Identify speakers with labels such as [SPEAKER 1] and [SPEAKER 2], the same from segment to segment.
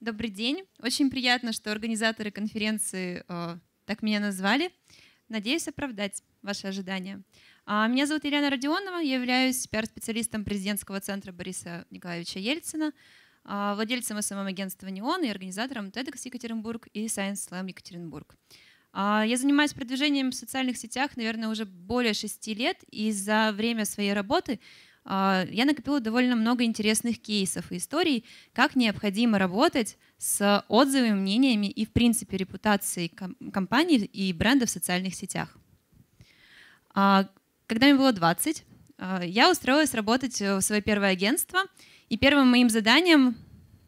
[SPEAKER 1] Добрый день. Очень приятно, что организаторы конференции э, так меня назвали. Надеюсь оправдать ваши ожидания. А, меня зовут Елена Родионова, я являюсь пиар-специалистом президентского центра Бориса Николаевича Ельцина, а, владельцем СММ-агентства «Неон» и организатором TEDx Екатеринбург и Science Slam Екатеринбург. А, я занимаюсь продвижением в социальных сетях, наверное, уже более шести лет, и за время своей работы – а, я накопила довольно много интересных кейсов и историй, как необходимо работать с отзывами, мнениями и, в принципе, репутацией компаний и бренда в социальных сетях. А, когда мне было 20, а, я устроилась работать в свое первое агентство, и первым моим заданием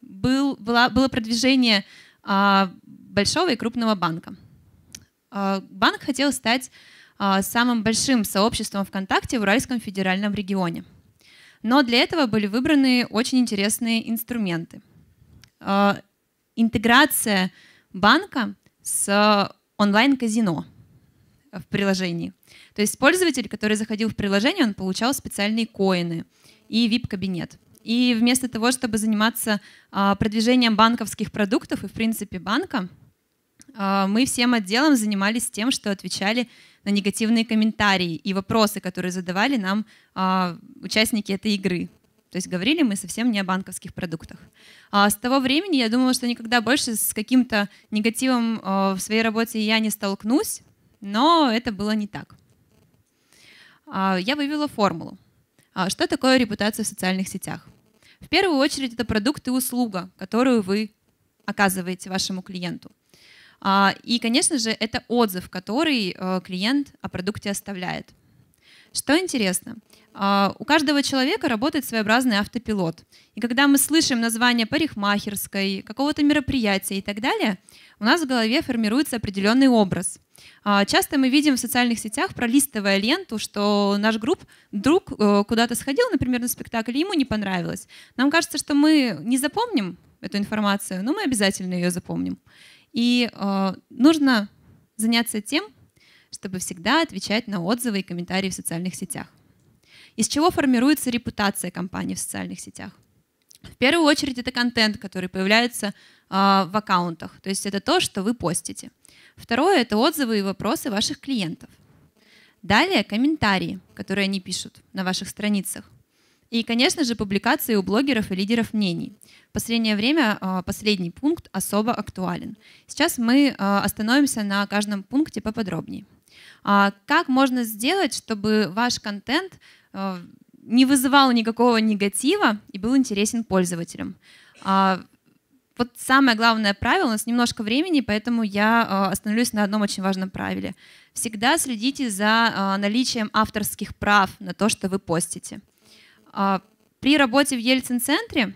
[SPEAKER 1] был, была, было продвижение большого и крупного банка. Банк хотел стать самым большим сообществом ВКонтакте в Уральском федеральном регионе. Но для этого были выбраны очень интересные инструменты. Э, интеграция банка с онлайн-казино в приложении. То есть пользователь, который заходил в приложение, он получал специальные коины и VIP-кабинет. И вместо того, чтобы заниматься а, продвижением банковских продуктов и, в принципе, банка, а, мы всем отделом занимались тем, что отвечали на негативные комментарии и вопросы, которые задавали нам а, участники этой игры. То есть говорили мы совсем не о банковских продуктах. А с того времени я думала, что никогда больше с каким-то негативом а, в своей работе я не столкнусь, но это было не так. А, я вывела формулу. А, что такое репутация в социальных сетях? В первую очередь это продукт и услуга, которую вы оказываете вашему клиенту. А, и, конечно же, это отзыв, который э, клиент о продукте оставляет. Что интересно, а, у каждого человека работает своеобразный автопилот. И когда мы слышим название парикмахерской, какого-то мероприятия и так далее, у нас в голове формируется определенный образ. А, часто мы видим в социальных сетях, пролистывая ленту, что наш групп друг э, куда-то сходил, например, на спектакль, и ему не понравилось. Нам кажется, что мы не запомним эту информацию, но мы обязательно ее запомним. И э, нужно заняться тем, чтобы всегда отвечать на отзывы и комментарии в социальных сетях. Из чего формируется репутация компании в социальных сетях? В первую очередь это контент, который появляется э, в аккаунтах, то есть это то, что вы постите. Второе — это отзывы и вопросы ваших клиентов. Далее — комментарии, которые они пишут на ваших страницах. И, конечно же, публикации у блогеров и лидеров мнений. В последнее время а, последний пункт особо актуален. Сейчас мы а, остановимся на каждом пункте поподробнее. А, как можно сделать, чтобы ваш контент не вызывал никакого негатива и был интересен пользователям? Вот самое главное правило, у нас немножко времени, поэтому я остановлюсь на одном очень важном правиле. Всегда следите за наличием авторских прав на то, что вы постите. А, при работе в Ельцин-центре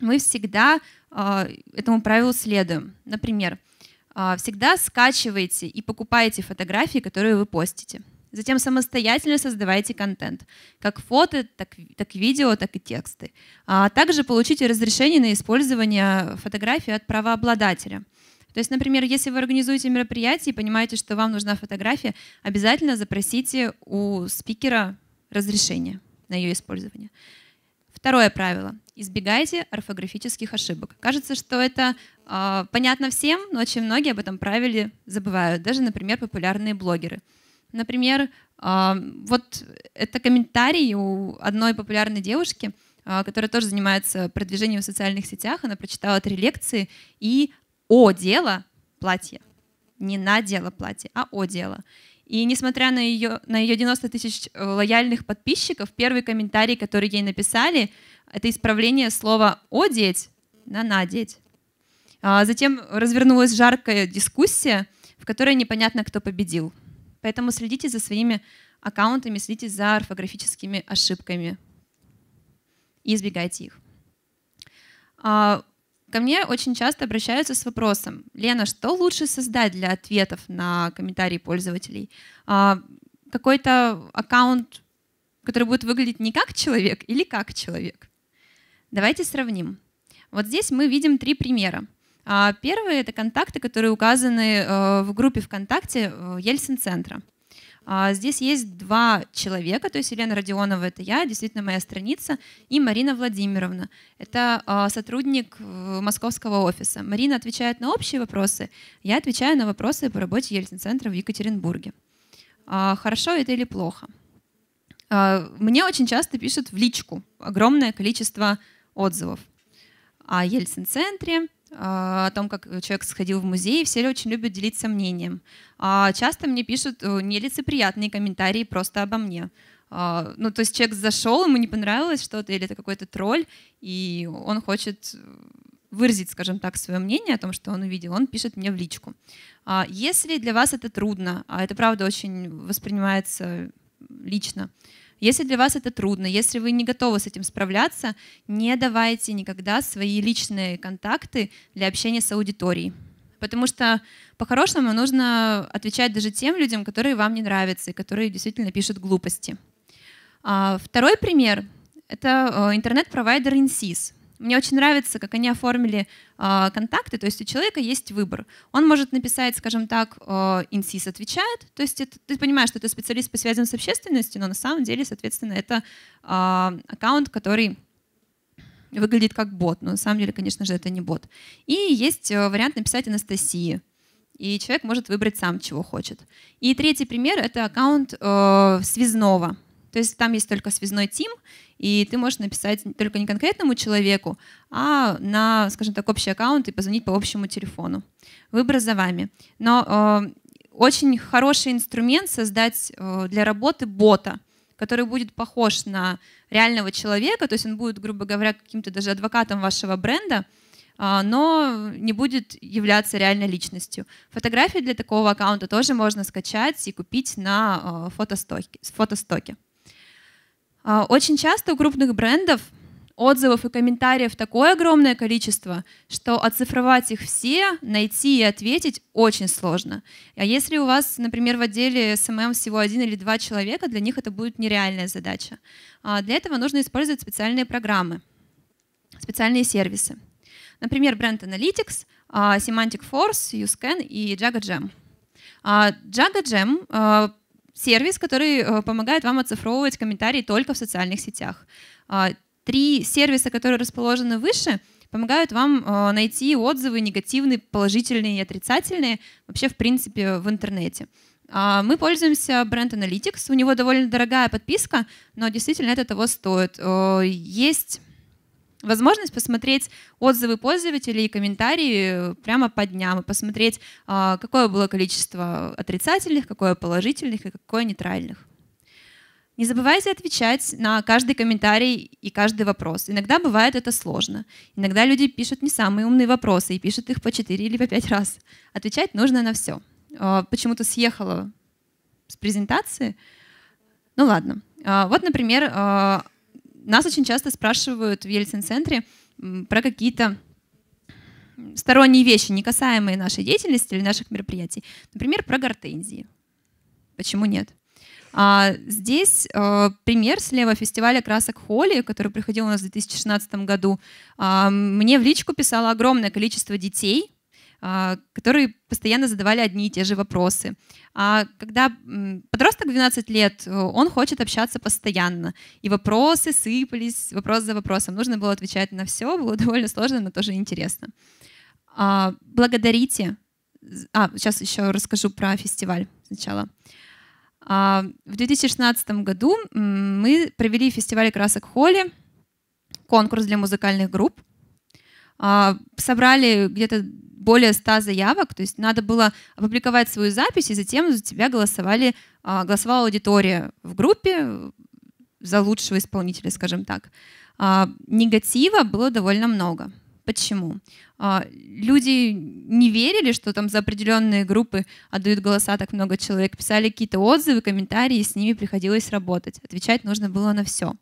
[SPEAKER 1] мы всегда а, этому правилу следуем. Например, а, всегда скачивайте и покупайте фотографии, которые вы постите. Затем самостоятельно создавайте контент, как фото, так, так видео, так и тексты. А также получите разрешение на использование фотографии от правообладателя. То есть, например, если вы организуете мероприятие и понимаете, что вам нужна фотография, обязательно запросите у спикера разрешение на ее использование. Второе правило. Избегайте орфографических ошибок. Кажется, что это э, понятно всем, но очень многие об этом правиле забывают. Даже, например, популярные блогеры. Например, э, вот это комментарий у одной популярной девушки, э, которая тоже занимается продвижением в социальных сетях. Она прочитала три лекции и «О дело платье». Не «на дело платье», а «О дело». И несмотря на ее, на ее 90 тысяч э, лояльных подписчиков, первый комментарий, который ей написали, это исправление слова «одеть» на «надеть». А затем развернулась жаркая дискуссия, в которой непонятно, кто победил. Поэтому следите за своими аккаунтами, следите за орфографическими ошибками и избегайте их. А Ко мне очень часто обращаются с вопросом, Лена, что лучше создать для ответов на комментарии пользователей? А, какой-то аккаунт, который будет выглядеть не как человек или как человек? Давайте сравним. Вот здесь мы видим три примера. А, первый это контакты, которые указаны э, в группе ВКонтакте э, Ельцин-центра. А, здесь есть два человека, то есть Елена Родионова, это я, действительно моя страница, и Марина Владимировна. Это а, сотрудник э, московского офиса. Марина отвечает на общие вопросы, я отвечаю на вопросы по работе Ельцин-центра в Екатеринбурге. А, хорошо это или плохо? Мне очень часто пишут в личку огромное количество отзывов о Ельцин-центре, а, о том, как человек сходил в музей, все очень любят делиться мнением. А часто мне пишут э, нелицеприятные комментарии просто обо мне. А, ну, то есть человек зашел, ему не понравилось что-то, или это какой-то тролль, и он хочет э, выразить, скажем так, свое мнение о том, что он увидел, он пишет мне в личку. Если для вас это трудно, а это правда очень воспринимается лично, если для вас это трудно, если вы не готовы с этим справляться, не давайте никогда свои личные контакты для общения с аудиторией. Потому что по-хорошему нужно отвечать даже тем людям, которые вам не нравятся и которые действительно пишут глупости. А, второй пример — это э, интернет-провайдер Insys. Мне очень нравится, как они оформили э, контакты, то есть у человека есть выбор. Он может написать, скажем так, э, инсис отвечает, то есть это, ты понимаешь, что это специалист по связям с общественностью, но на самом деле, соответственно, это э, аккаунт, который выглядит как бот, но на самом деле, конечно же, это не бот. И есть э, вариант написать Анастасии, и человек может выбрать сам, чего хочет. И третий пример — это аккаунт э, связного. То есть там есть только связной тим, и ты можешь написать только не конкретному человеку, а на, скажем так, общий аккаунт и позвонить по общему телефону. Выбор за вами. Но э, очень хороший инструмент создать э, для работы бота, который будет похож на реального человека, то есть он будет, грубо говоря, каким-то даже адвокатом вашего бренда, э, но не будет являться реальной личностью. Фотографии для такого аккаунта тоже можно скачать и купить на э, фотостоке. фотостоке. А, очень часто у крупных брендов отзывов и комментариев такое огромное количество, что оцифровать их все, найти и ответить очень сложно. А если у вас, например, в отделе СММ эм эм всего один или два человека, для них это будет нереальная задача. А, для этого нужно использовать специальные программы, специальные сервисы. Например, Brand Analytics, а, Semantic Force, YouScan и Jaga Jam сервис, который э, помогает вам оцифровывать комментарии только в социальных сетях. А, три сервиса, которые расположены выше, помогают вам э, найти отзывы негативные, положительные и отрицательные вообще, в принципе, в интернете. А, мы пользуемся бренд Analytics, у него довольно дорогая подписка, но действительно это того стоит. Э, есть возможность посмотреть отзывы пользователей и комментарии э, прямо по дням и посмотреть, а, какое было количество отрицательных, какое положительных и какое нейтральных. Не забывайте отвечать на каждый комментарий и каждый вопрос. Иногда бывает это сложно. Иногда люди пишут не самые умные вопросы и пишут их по 4 или по 5 раз. Отвечать нужно на все. А, почему-то съехала с презентации. Ну ладно. А, вот, например, нас очень часто спрашивают в Ельцин-центре про какие-то сторонние вещи, не касаемые нашей деятельности или наших мероприятий. Например, про гортензии. Почему нет? А, здесь э, пример слева фестиваля красок Холли, который приходил у нас в 2016 году. А, мне в личку писало огромное количество детей, а, которые постоянно задавали одни и те же вопросы. А когда подросток 12 лет, э, он хочет общаться постоянно. И вопросы сыпались, вопрос за вопросом. Нужно было отвечать на все, было довольно сложно, но тоже интересно. А, благодарите. А, сейчас еще расскажу про фестиваль сначала. А, в 2016 году мы провели фестиваль красок Холли, конкурс для музыкальных групп. А, собрали где-то более 100 заявок, то есть надо было опубликовать свою запись, и затем за тебя голосовали, а, голосовала аудитория в группе э, за лучшего исполнителя, скажем так. А, негатива было довольно много. Почему? Люди не верили, что там за определенные группы отдают голоса так много человек, писали какие-то отзывы, комментарии, и с ними приходилось работать. Отвечать нужно было на все.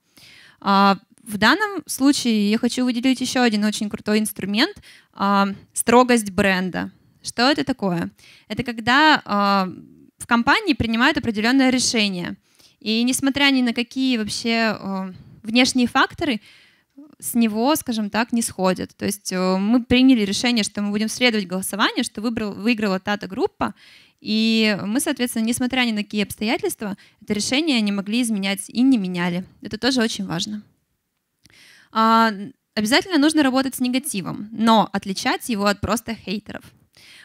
[SPEAKER 1] В данном случае я хочу выделить еще один очень крутой инструмент э, строгость бренда. Что это такое? Это когда э, в компании принимают определенное решение. И несмотря ни на какие вообще э, внешние факторы, с него, скажем так, не сходят. То есть э, мы приняли решение, что мы будем следовать голосованию, что выбрал, выиграла та-то группа, и мы, соответственно, несмотря ни на какие обстоятельства, это решение не могли изменять и не меняли. Это тоже очень важно. А, обязательно нужно работать с негативом, но отличать его от просто хейтеров.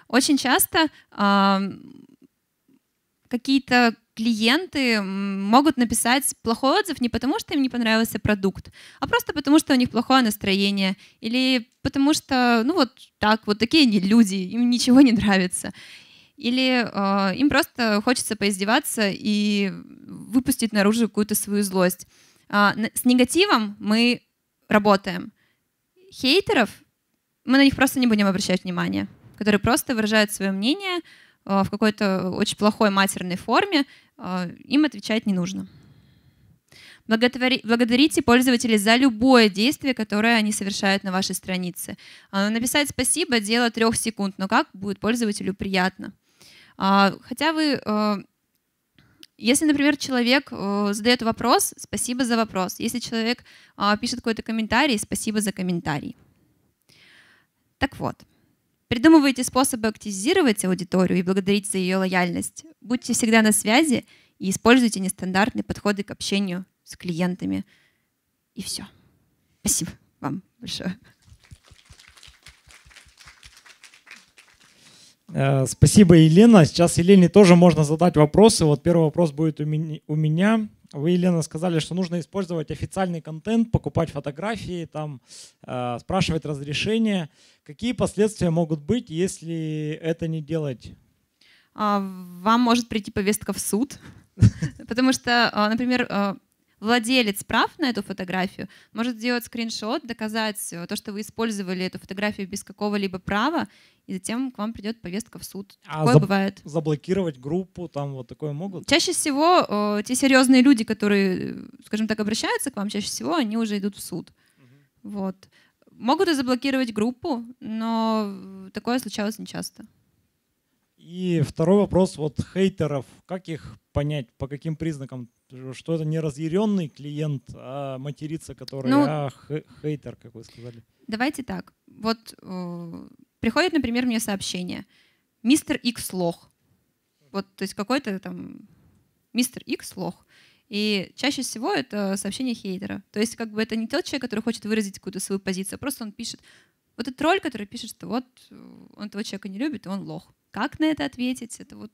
[SPEAKER 1] Очень часто какие-то клиенты могут написать плохой отзыв не потому, что им не понравился продукт, а просто потому, что у них плохое настроение, или потому что, ну вот так, вот такие они люди, им ничего не нравится. Или э, им просто хочется поиздеваться и выпустить наружу какую-то свою злость. Э, с негативом мы работаем. Хейтеров мы на них просто не будем обращать внимания, которые просто выражают свое мнение а, в какой-то очень плохой матерной форме, а, им отвечать не нужно. Благодарите пользователей за любое действие, которое они совершают на вашей странице. А, ну, написать спасибо – дело трех секунд, но как будет пользователю приятно. Хотя вы если, например, человек э, задает вопрос, спасибо за вопрос. Если человек э, пишет какой-то комментарий, спасибо за комментарий. Так вот, придумывайте способы активизировать аудиторию и благодарить за ее лояльность. Будьте всегда на связи и используйте нестандартные подходы к общению с клиентами. И все. Спасибо вам большое.
[SPEAKER 2] Э, спасибо, Елена. Сейчас Елене тоже можно задать вопросы. Вот первый вопрос будет у меня. Вы, Елена, сказали, что нужно использовать официальный контент, покупать фотографии, там, э, спрашивать разрешение. Какие последствия могут быть, если это не делать?
[SPEAKER 1] А, вам может прийти повестка в суд, потому что, а, например, а, владелец прав на эту фотографию может сделать скриншот, доказать э, то, что вы использовали эту фотографию без какого-либо права, и затем к вам придет повестка в суд. А такое заб-
[SPEAKER 2] бывает. Заблокировать группу, там вот такое могут?
[SPEAKER 1] Чаще всего э, те серьезные люди, которые, э, скажем так, обращаются к вам, чаще всего они уже идут в суд. Угу. Вот. Могут и заблокировать группу, но э, такое случалось нечасто.
[SPEAKER 2] И второй вопрос вот хейтеров. Как их понять? По каким признакам? Что это не разъяренный клиент, а материца, который ну, а хейтер, как вы сказали.
[SPEAKER 1] Давайте так. Вот э, приходит, например, мне сообщение. Мистер Икс лох. Вот, то есть какой-то там мистер Икс лох. И чаще всего это сообщение хейтера. То есть как бы это не тот человек, который хочет выразить какую-то свою позицию, а просто он пишет. Вот этот тролль, который пишет, что вот э, он этого человека не любит, и он лох. Как на это ответить? Это вот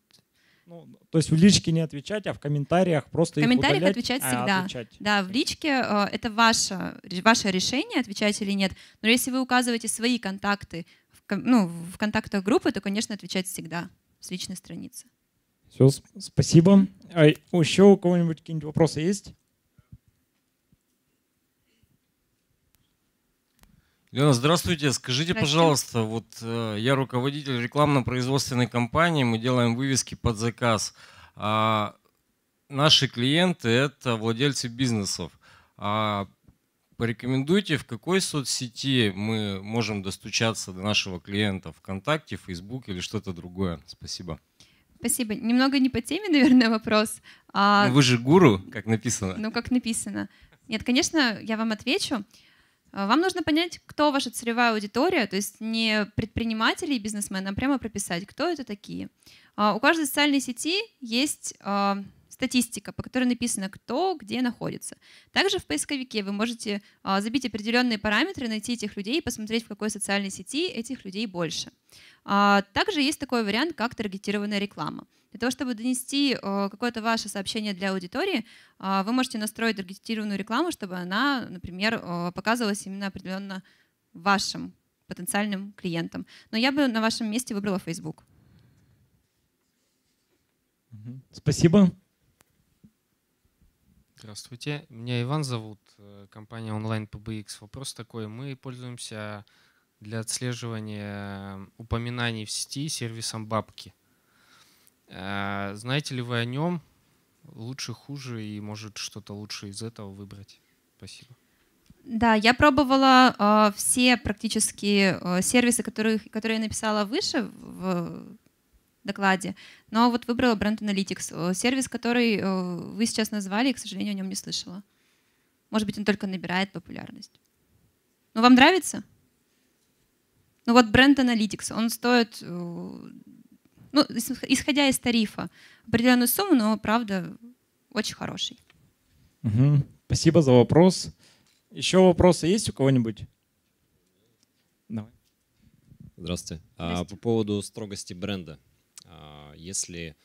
[SPEAKER 2] ну, ну, то есть в личке не отвечать, а в комментариях просто в комментариях удалять, отвечать а, всегда. А, отвечать.
[SPEAKER 1] Да, в личке э, это ваше, ваше решение, отвечать или нет. Но если вы указываете свои контакты в, ну, в контактах группы, то, конечно, отвечать всегда с личной страницы.
[SPEAKER 2] Все, спасибо. А еще у кого-нибудь какие-нибудь вопросы есть? Лена, здравствуйте. Скажите, здравствуйте. пожалуйста, вот э, я руководитель рекламно-производственной компании, мы делаем вывески под заказ. А наши клиенты – это владельцы бизнесов. А порекомендуйте, в какой соцсети мы можем достучаться до нашего клиента? ВКонтакте, Фейсбук или что-то другое? Спасибо.
[SPEAKER 1] Спасибо. Немного не по теме, наверное, вопрос. А... Ну, вы
[SPEAKER 2] же гуру, как написано. Ну,
[SPEAKER 1] как написано. Нет, конечно, я вам отвечу. Э, вам нужно понять, кто ваша целевая аудитория, то есть не предприниматели и бизнесмены, а прямо прописать, кто это такие. А, у каждой социальной сети есть а, статистика, по которой написано, кто где находится. Также в поисковике вы можете а, забить определенные параметры, найти этих людей и посмотреть, в какой социальной сети этих людей больше. А, также есть такой вариант, как таргетированная реклама. Для того, чтобы донести а, какое-то ваше сообщение для аудитории, вы можете настроить таргетированную рекламу, чтобы она, например, показывалась именно определенно вашим потенциальным клиентам. Но я бы на вашем месте выбрала Facebook.
[SPEAKER 2] Спасибо. Здравствуйте, меня Иван зовут, э, компания онлайн PBX. Вопрос такой, мы пользуемся для отслеживания э, упоминаний в сети сервисом бабки. Э, знаете ли вы о нем? Лучше, хуже и может что-то лучше из этого выбрать? Спасибо.
[SPEAKER 1] Да, я пробовала э, все практически э, сервисы, которые, которые я написала выше в докладе, но вот выбрала бренд Analytics, э, сервис, который э, вы сейчас назвали, и, к сожалению, о нем не слышала. Может быть, он только набирает популярность. Ну, вам нравится? Ну вот бренд Analytics, он стоит, э, ну, исходя из тарифа, определенную сумму, но, правда, очень хороший.
[SPEAKER 2] Угу. Спасибо за вопрос. Еще вопросы есть у кого-нибудь? Давай. Здравствуйте. А, Здравствуйте. А, по поводу строгости бренда. А, если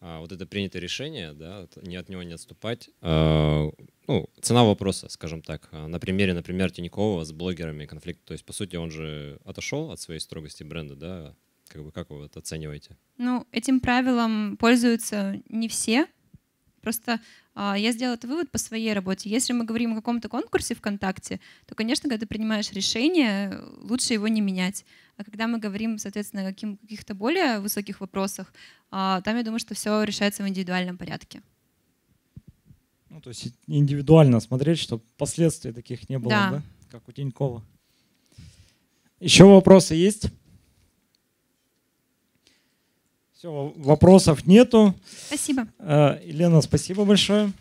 [SPEAKER 2] а, вот это принято решение, да, не от него не отступать. А, ну, цена вопроса, скажем так, на примере, например, Тинькова с блогерами конфликт. То есть, по сути, он же отошел от своей строгости бренда, да, как бы как вы это оцениваете?
[SPEAKER 1] Ну, этим правилом пользуются не все, Просто а, я сделала этот вывод по своей работе. Если мы говорим о каком-то конкурсе ВКонтакте, то, конечно, когда ты принимаешь решение, лучше его не менять. А когда мы говорим, соответственно, о каких-то более высоких вопросах, а, там, я думаю, что все решается в индивидуальном порядке.
[SPEAKER 2] Ну, то есть индивидуально смотреть, чтобы последствий таких не было, да? да? Как у Тинькова. Еще вопросы есть? Все, вопросов нету. Спасибо. Э, Елена, спасибо большое.